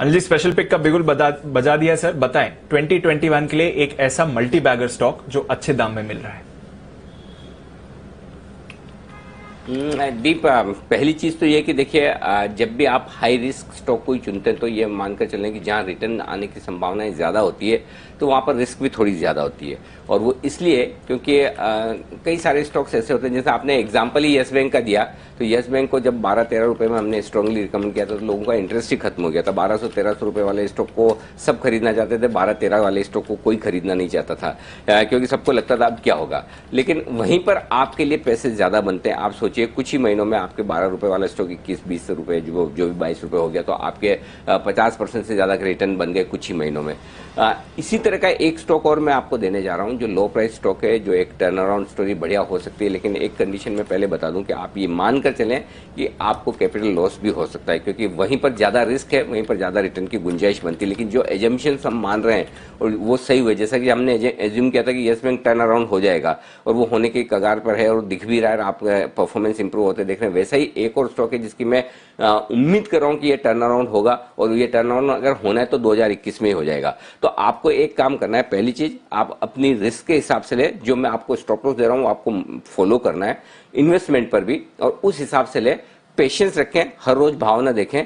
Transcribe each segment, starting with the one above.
अनिल जी special pick का बिगुल बजा दिया सर बताएं 2021 के लिए एक ऐसा मल्टी बैगर स्टॉक जो अच्छे दाम में मिल रहा है दीप हम्म, पहली चीज तो ये कि देखिए जब भी आप हाई रिस्क स्टॉक को ही चुनते हैं तो ये मानकर चलें कि जहाँ रिटर्न आने की संभावनाएं ज़्यादा होती है तो वहाँ पर रिस्क भी थोड़ी ज़्यादा होती है और वो इसलिए क्योंकि कई सारे स्टॉक्स ऐसे होते हैं जैसे आपने एग्जाम्पल ही येस बैंक का दिया तो येस बैंक को जब बारह तेरह रुपये में हमने स्ट्रांगली रिकमेंड किया था तो लोगों का इंटरेस्ट ही खत्म हो गया था बारह सौ तेरह सौ रुपये वाले स्टॉक को सब खरीदना चाहते थे बारह तेरह वाले स्टॉक को कोई खरीदना नहीं चाहता था क्योंकि सबको लगता था अब क्या होगा लेकिन वहीं पर आपके लिए पैसे ज़्यादा बनते हैं आप सोच सोचिए कुछ ही महीनों में आपके बारह रुपए वाला स्टॉक इक्कीस बीस रुपए जो भी बाईस रुपए हो गया तो आपके पचास परसेंट से ज़्यादा के रिटर्न बन गए कुछ ही महीनों में आ, इसी तरह का एक स्टॉक और मैं आपको देने जा रहा हूं जो लो प्राइस स्टॉक है जो एक टर्न अराउंड स्टोरी बढ़िया हो सकती है लेकिन एक कंडीशन में पहले बता दूं कि आप ये मानकर चलें कि आपको कैपिटल लॉस भी हो सकता है क्योंकि वहीं पर ज़्यादा रिस्क है वहीं पर ज़्यादा रिटर्न की गुंजाइश बनती है लेकिन जो एजम्पन हम मान रहे हैं और वो सही हुए जैसा कि हमने एज्यूम किया था कि येस बैंक टर्न अराउंड हो जाएगा और वो होने के कगार पर है और दिख भी रहा है आप परफॉर्मेंस इंप्रूव होते देख रहे हैं वैसा ही एक और स्टॉक है जिसकी मैं उम्मीद कर रहा हूं कि ये टर्न अराउंड होगा और ये टर्न अराउंड अगर होना है तो दो में ही हो जाएगा तो तो आपको एक काम करना है पहली चीज आप अपनी रिस्क के हिसाब से ले जो मैं आपको स्टॉप लॉस दे रहा हूं आपको फॉलो करना है इन्वेस्टमेंट पर भी और उस हिसाब से ले पेशेंस रखें हर रोज भावना देखें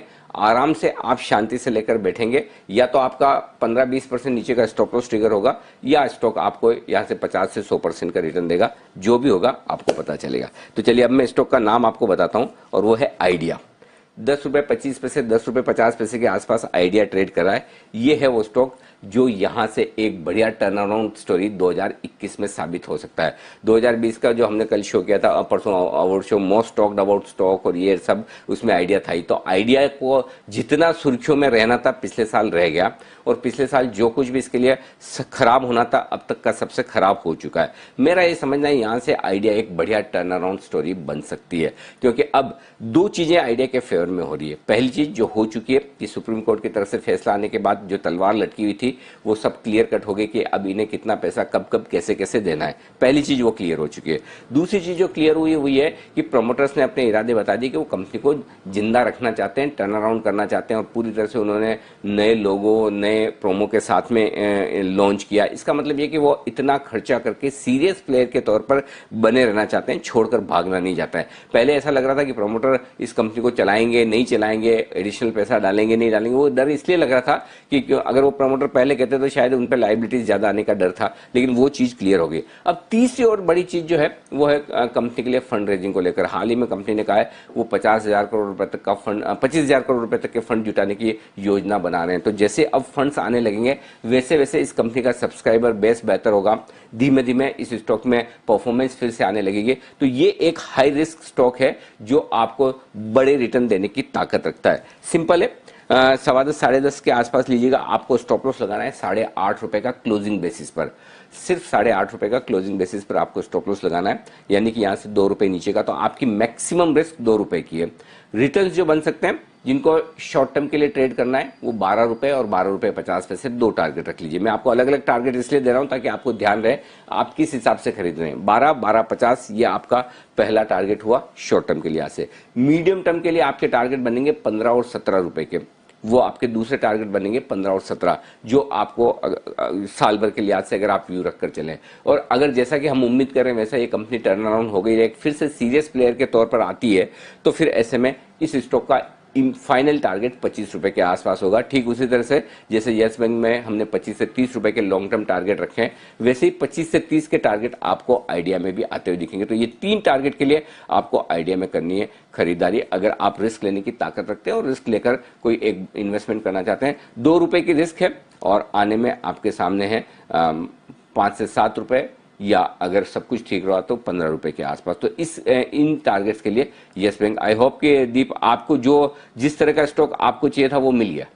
आराम से आप शांति से लेकर बैठेंगे या तो आपका 15-20 परसेंट नीचे का स्टॉक लॉस ट्रिगर होगा या स्टॉक आपको यहां से 50 से 100 परसेंट का रिटर्न देगा जो भी होगा आपको पता चलेगा तो चलिए अब मैं स्टॉक का नाम आपको बताता हूँ और वो है आइडिया दस रुपए पच्चीस पैसे दस रुपए पचास पैसे के आसपास आइडिया ट्रेड कर रहा है ये है वो स्टॉक जो यहाँ से एक बढ़िया टर्न अराउंड स्टोरी 2021 में साबित हो सकता है 2020 का जो हमने कल शो किया था परसों award show most stock about stock और ये सब उसमें आइडिया था ही तो आइडिया को जितना सुर्खियों में रहना था पिछले साल रह गया और पिछले साल जो कुछ भी इसके लिए खराब होना था अब तक का सबसे खराब हो चुका है मेरा ये समझना है यहाँ से आइडिया एक बढ़िया टर्न अराउंड स्टोरी बन सकती है क्योंकि अब दो चीज़ें आइडिया के फेवर फेवर में हो रही है पहली चीज़ जो हो चुकी है कि सुप्रीम कोर्ट की तरफ से फैसला आने के बाद जो तलवार लटकी हुई थी वो सब क्लियर कट हो गई कि अब इन्हें कितना पैसा कब कब कैसे कैसे देना है पहली चीज़ वो क्लियर हो चुकी है दूसरी चीज़ जो क्लियर हुई हुई है कि प्रमोटर्स ने अपने इरादे बता दिए कि वो कंपनी को जिंदा रखना चाहते हैं टर्न अराउंड करना चाहते हैं और पूरी तरह से उन्होंने नए लोगों नए प्रोमो के साथ में लॉन्च किया इसका मतलब ये कि वो इतना खर्चा करके सीरियस प्लेयर के तौर पर बने रहना चाहते हैं छोड़कर भागना नहीं जाता है पहले ऐसा लग रहा था कि प्रोमोटर इस कंपनी को चलाएंगे चलाएंगे नहीं चलाएंगे एडिशनल पैसा डालेंगे नहीं डालेंगे वो डर इसलिए लग रहा था कि अगर वो प्रमोटर पहले कहते तो शायद उन पर लाइबिलिटीज ज्यादा आने का डर था लेकिन वो चीज क्लियर हो गई अब तीसरी और बड़ी चीज जो है वो है कंपनी के लिए फंड रेजिंग को लेकर हाल ही में कंपनी ने कहा है वो पचास हजार करोड़ रुपए तक का फंड पच्चीस हजार करोड़ रुपए तक के फंड जुटाने की योजना बना रहे हैं तो जैसे अब फंड्स आने लगेंगे वैसे वैसे इस कंपनी का सब्सक्राइबर बेस बेहतर होगा धीमे धीमे इस स्टॉक में परफॉर्मेंस फिर से आने लगेगी तो ये एक हाई रिस्क स्टॉक है जो आपको बड़े रिटर्न देने लेने की ताकत रखता है सिंपल है सवा दस साढ़े दस के आसपास लीजिएगा आपको स्टॉप लॉस लगाना है साढ़े आठ रुपए का क्लोजिंग बेसिस पर सिर्फ साढ़े आठ रुपए का क्लोजिंग बेसिस पर आपको स्टॉप लॉस लगाना है यानी कि यहां से दो रुपए नीचे का तो आपकी मैक्सिमम रिस्क दो रुपए की है रिटर्न जो बन सकते हैं जिनको शॉर्ट टर्म के लिए ट्रेड करना है वो बारह रुपए और बारह रुपए पचास पैसे दो टारगेट रख लीजिए मैं आपको अलग अलग टारगेट इसलिए दे रहा हूँ ताकि आपको ध्यान रहे आप किस हिसाब से खरीद रहे हैं बारह बारह पचास ये आपका पहला टारगेट हुआ शॉर्ट टर्म के लिए से मीडियम टर्म के लिए आपके टारगेट बनेंगे पंद्रह और सत्रह रुपए के वो आपके दूसरे टारगेट बनेंगे पंद्रह और सत्रह जो आपको साल भर के लिहाज से अगर आप व्यू रख कर चलें और अगर जैसा कि हम उम्मीद करें वैसा ये कंपनी टर्न अराउंड हो गई है फिर से सीरियस प्लेयर के तौर पर आती है तो फिर ऐसे में इस स्टॉक का फाइनल टारगेट पच्चीस रुपए के आसपास होगा ठीक उसी तरह से जैसे यस बैंक में हमने पच्चीस से तीस रुपए के लॉन्ग टर्म टारगेट रखे हैं वैसे ही पच्चीस से तीस के टारगेट आपको आइडिया में भी आते हुए दिखेंगे तो ये तीन टारगेट के लिए आपको आइडिया में करनी है खरीदारी अगर आप रिस्क लेने की ताकत रखते हैं और रिस्क लेकर कोई एक इन्वेस्टमेंट करना चाहते हैं दो रुपए की रिस्क है और आने में आपके सामने है पाँच से सात रुपए या अगर सब कुछ ठीक रहा तो पंद्रह रुपए के आसपास तो इस इन टारगेट्स के लिए येस बैंक आई होप कि दीप आपको जो जिस तरह का स्टॉक आपको चाहिए था वो मिल गया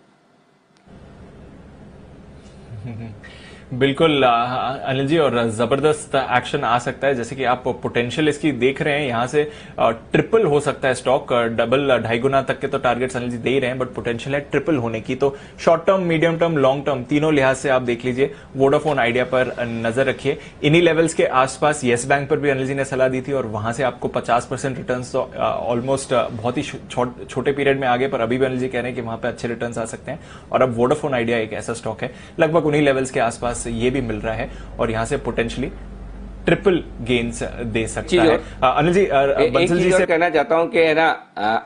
बिल्कुल अनिल जी और जबरदस्त एक्शन आ सकता है जैसे कि आप पोटेंशियल इसकी देख रहे हैं यहां से ट्रिपल हो सकता है स्टॉक डबल ढाई गुना तक के तो टारगेट्स अनिल जी दे ही रहे हैं बट पोटेंशियल है ट्रिपल होने की तो short term medium term long term तीनों लिहाज से आप देख लीजिए वोडाफोन आइडिया पर नजर रखिए इन्हीं लेवल्स के आसपास येस बैंक पर भी अनिल जी ने सलाह दी थी और वहां से आपको पचास परसेंट रिटर्न तो ऑलमोस्ट बहुत ही छोटे पीरियड में आगे पर अभी भी अनिल जी कह रहे हैं कि वहां पर अच्छे रिटर्न आ सकते हैं और अब वोडाफोन आइडिया एक ऐसा स्टॉक है लगभग उन्हीं लेवल्स के आसपास पास ये भी मिल रहा है और यहां से पोटेंशियली ट्रिपल गेन्स दे सकता है uh, अनिल जी uh, बंसल जी से कहना चाहता हूं कि है ना uh,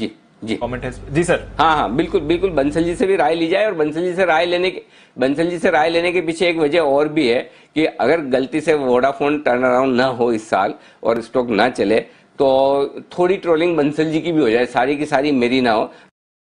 जी जी कमेंट है जी सर हाँ हाँ बिल्कुल बिल्कुल बंसल जी से भी राय ली जाए और बंसल जी से राय लेने के बंसल जी से राय लेने के पीछे एक वजह और भी है कि अगर गलती से वोडाफोन टर्न अराउंड ना हो इस साल और स्टॉक ना चले तो थोड़ी ट्रोलिंग बंसल जी की भी हो जाए सारी की सारी मेरी ना हो